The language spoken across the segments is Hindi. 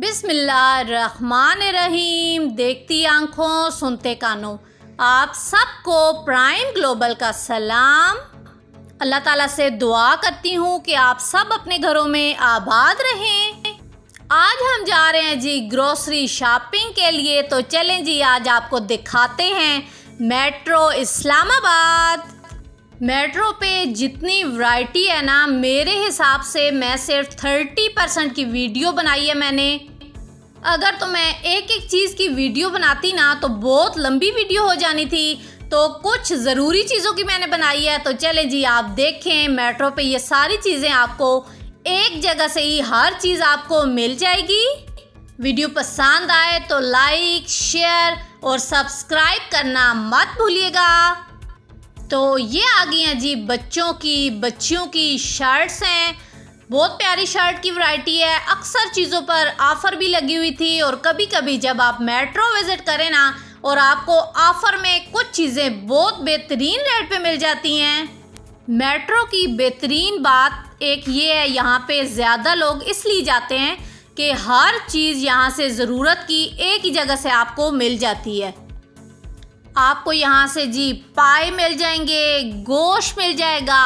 बिस्मिल्लाहमान रहीम देखती आंखों सुनते कानों आप सबको प्राइम ग्लोबल का सलाम अल्लाह ताला से दुआ करती हूँ कि आप सब अपने घरों में आबाद रहें आज हम जा रहे हैं जी ग्रोसरी शॉपिंग के लिए तो चलें जी आज आपको दिखाते हैं मेट्रो इस्लामाबाद मेट्रो पे जितनी वैरायटी है ना मेरे हिसाब से मैं सिर्फ थर्टी परसेंट की वीडियो बनाई है मैंने अगर तो मैं एक एक चीज़ की वीडियो बनाती ना तो बहुत लंबी वीडियो हो जानी थी तो कुछ ज़रूरी चीज़ों की मैंने बनाई है तो चले जी आप देखें मेट्रो पे ये सारी चीज़ें आपको एक जगह से ही हर चीज़ आपको मिल जाएगी वीडियो पसंद आए तो लाइक शेयर और सब्सक्राइब करना मत भूलिएगा तो ये आ गई हैं जी बच्चों की बच्चियों की शर्ट्स हैं बहुत प्यारी शर्ट की वैरायटी है अक्सर चीज़ों पर ऑफ़र भी लगी हुई थी और कभी कभी जब आप मेट्रो विज़िट करें ना और आपको ऑफर में कुछ चीज़ें बहुत बेहतरीन रेट पे मिल जाती हैं मेट्रो की बेहतरीन बात एक ये है यहाँ पे ज़्यादा लोग इसलिए जाते हैं कि हर चीज़ यहाँ से ज़रूरत की एक ही जगह से आपको मिल जाती है आपको यहाँ से जी पाए मिल जाएंगे गोश मिल जाएगा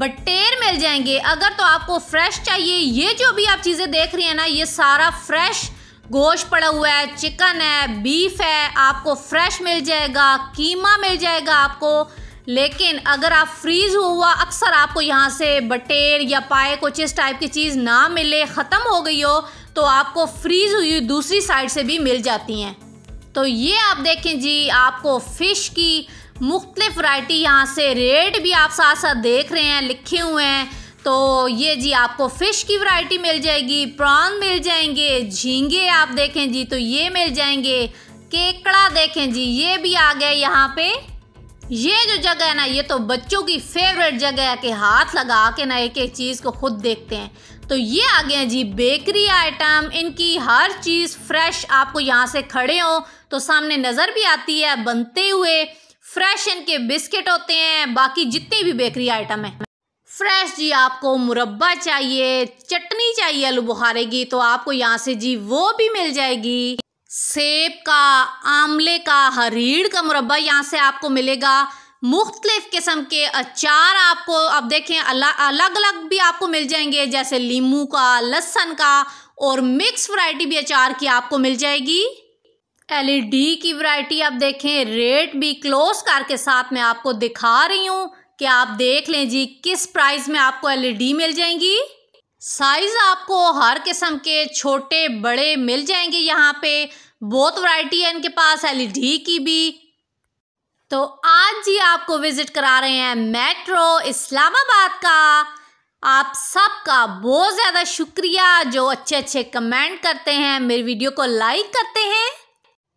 बटेर मिल जाएंगे अगर तो आपको फ्रेश चाहिए ये जो भी आप चीज़ें देख रही हैं ना ये सारा फ्रेश गोश पड़ा हुआ है चिकन है बीफ है आपको फ्रेश मिल जाएगा कीमा मिल जाएगा आपको लेकिन अगर आप फ्रीज़ हुआ अक्सर आपको यहाँ से बटेर या पाए कुछ इस टाइप की चीज़ ना मिले ख़त्म हो गई हो तो आपको फ्रीज़ हुई दूसरी साइड से भी मिल जाती हैं तो ये आप देखें जी आपको फ़िश की मुख्तलिफ वाइटी यहाँ से रेट भी आप साथ साथ देख रहे हैं लिखे हुए हैं तो ये जी आपको फ़िश की वरायटी मिल जाएगी प्रॉन मिल जाएंगे झींगे आप देखें जी तो ये मिल जाएंगे केकड़ा देखें जी ये भी आ गया यहाँ पे ये जो जगह है ना ये तो बच्चों की फेवरेट जगह है कि हाथ लगा के ना एक एक चीज़ को खुद देखते हैं तो ये आ गए जी बेकरी आइटम इनकी हर चीज़ फ्रेश आपको यहाँ से खड़े हो तो सामने नज़र भी आती है बनते हुए फ्रेश इनके बिस्किट होते हैं बाकी जितने भी बेकरी आइटम हैं फ्रेश जी आपको मुरब्बा चाहिए चटनी चाहिए आलू बुखारे की तो आपको यहाँ से जी वो भी मिल जाएगी सेब का आमले का हरीड़ का मुरब्बा यहाँ से आपको मिलेगा मुख्तलिफ़ किस्म के अचार आपको आप देखें अलग अलग भी आपको मिल जाएंगे जैसे लीमू का लहसन का और मिक्स वैरायटी भी अचार की आपको मिल जाएगी एलईडी e की वैरायटी आप देखें रेट भी क्लोज करके साथ में आपको दिखा रही हूँ कि आप देख लें जी किस प्राइस में आपको एलईडी e मिल जाएंगी साइज़ आपको हर किस्म के छोटे बड़े मिल जाएंगे यहाँ पे बहुत वैरायटी है इनके पास एलईडी e की भी तो आज जी आपको विजिट करा रहे हैं मेट्रो इस्लामाबाद का आप सबका बहुत ज़्यादा शुक्रिया जो अच्छे अच्छे कमेंट करते हैं मेरी वीडियो को लाइक करते हैं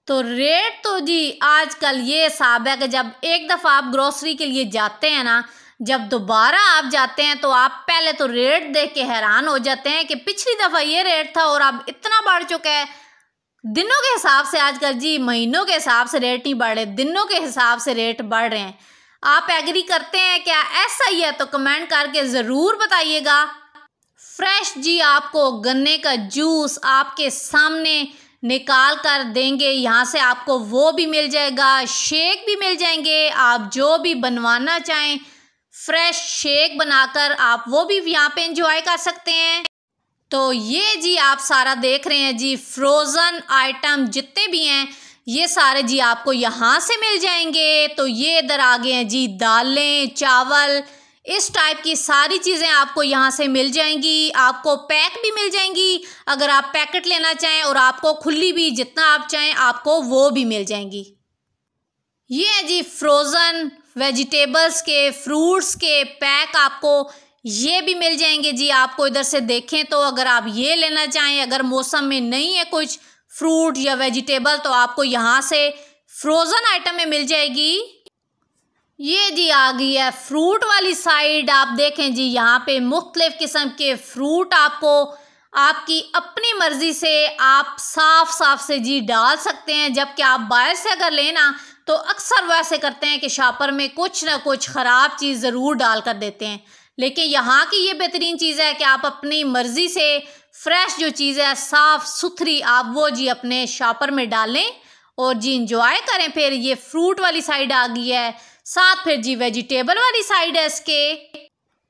तो रेट तो जी आजकल ये हिसाब है कि जब एक दफ़ा आप ग्रोसरी के लिए जाते हैं ना जब दोबारा आप जाते हैं तो आप पहले तो रेट देख के हैरान हो जाते हैं कि पिछली दफ़ा ये रेट था और अब इतना बढ़ चुका है दिनों के हिसाब से आजकल जी महीनों के हिसाब से रेट नहीं बढ़ रहे दिनों के हिसाब से रेट बढ़ रहे हैं आप एग्री करते हैं क्या ऐसा ही है तो कमेंट करके ज़रूर बताइएगा फ्रेश जी आपको गन्ने का जूस आपके सामने निकाल कर देंगे यहाँ से आपको वो भी मिल जाएगा शेक भी मिल जाएंगे आप जो भी बनवाना चाहें फ्रेश शेक बनाकर आप वो भी यहाँ पे इंजॉय कर सकते हैं तो ये जी आप सारा देख रहे हैं जी फ्रोज़न आइटम जितने भी हैं ये सारे जी आपको यहाँ से मिल जाएंगे तो ये इधर आ गए हैं जी दालें चावल इस टाइप की सारी चीज़ें आपको यहाँ से मिल जाएंगी आपको पैक भी मिल जाएंगी अगर आप पैकेट लेना चाहें और आपको खुली भी जितना आप चाहें आपको वो भी मिल जाएंगी ये है जी फ्रोज़न वेजिटेबल्स के फ्रूट्स के पैक आपको ये भी मिल जाएंगे जी आपको इधर से देखें तो अगर आप ये लेना चाहें अगर मौसम में नहीं है कुछ फ्रूट या वेजिटेबल तो आपको यहाँ से फ्रोज़न आइटम में मिल जाएगी ये जी आ गई है फ्रूट वाली साइड आप देखें जी यहाँ पे मुख्तलिफ़ किस्म के फ्रूट आपको आपकी अपनी मर्ज़ी से आप साफ साफ से जी डाल सकते हैं जबकि आप बाहर से अगर लेना तो अक्सर वैसे करते हैं कि शापर में कुछ ना कुछ ख़राब चीज़ ज़रूर डाल कर देते हैं लेकिन यहाँ की ये बेहतरीन चीज़ है कि आप अपनी मर्ज़ी से फ्रेश जो चीज़ है साफ़ सुथरी आप वो जी अपने शॉपर में डालें और जी इंजॉय करें फिर ये फ्रूट वाली साइड आ गई है साथ फिर जी वेजिटेबल वाली साइड है इसके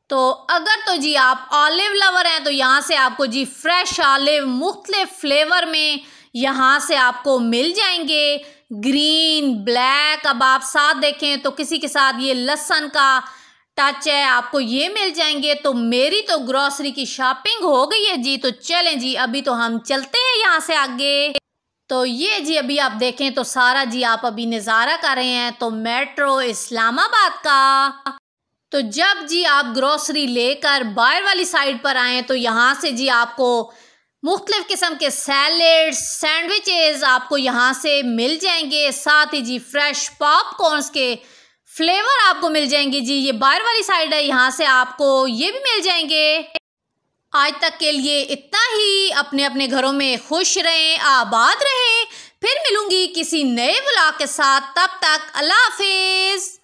तो अगर तो जी आप ऑलिव लवर हैं तो यहाँ से आपको जी फ्रेश ऑलिव मुख्तलि फ्लेवर में यहाँ से आपको मिल जाएंगे ग्रीन ब्लैक अब आप साथ देखें तो किसी के साथ ये लहसन का ताचे है आपको ये मिल जाएंगे तो मेरी तो ग्रोसरी की शॉपिंग हो गई है जी तो चलें जी अभी तो हम चलते हैं यहाँ से आगे तो ये जी अभी आप देखें तो सारा जी आप अभी नज़ारा कर रहे हैं तो मेट्रो इस्लामाबाद का तो जब जी आप ग्रोसरी लेकर बाहर वाली साइड पर आएँ तो यहाँ से जी आपको मुख्तलिफ़ किस्म के सैलड सैंडविचेस आपको यहाँ से मिल जाएंगे साथ ही जी फ्रेश पॉपकॉर्नस के फ्लेवर आपको मिल जाएंगे जी ये बाहर वाली साइड है यहाँ से आपको ये भी मिल जाएंगे आज तक के लिए इतना ही अपने अपने घरों में खुश रहें आबाद रहें फिर मिलूंगी किसी नए ब्लॉग के साथ तब तक अल्लाह हाफिज़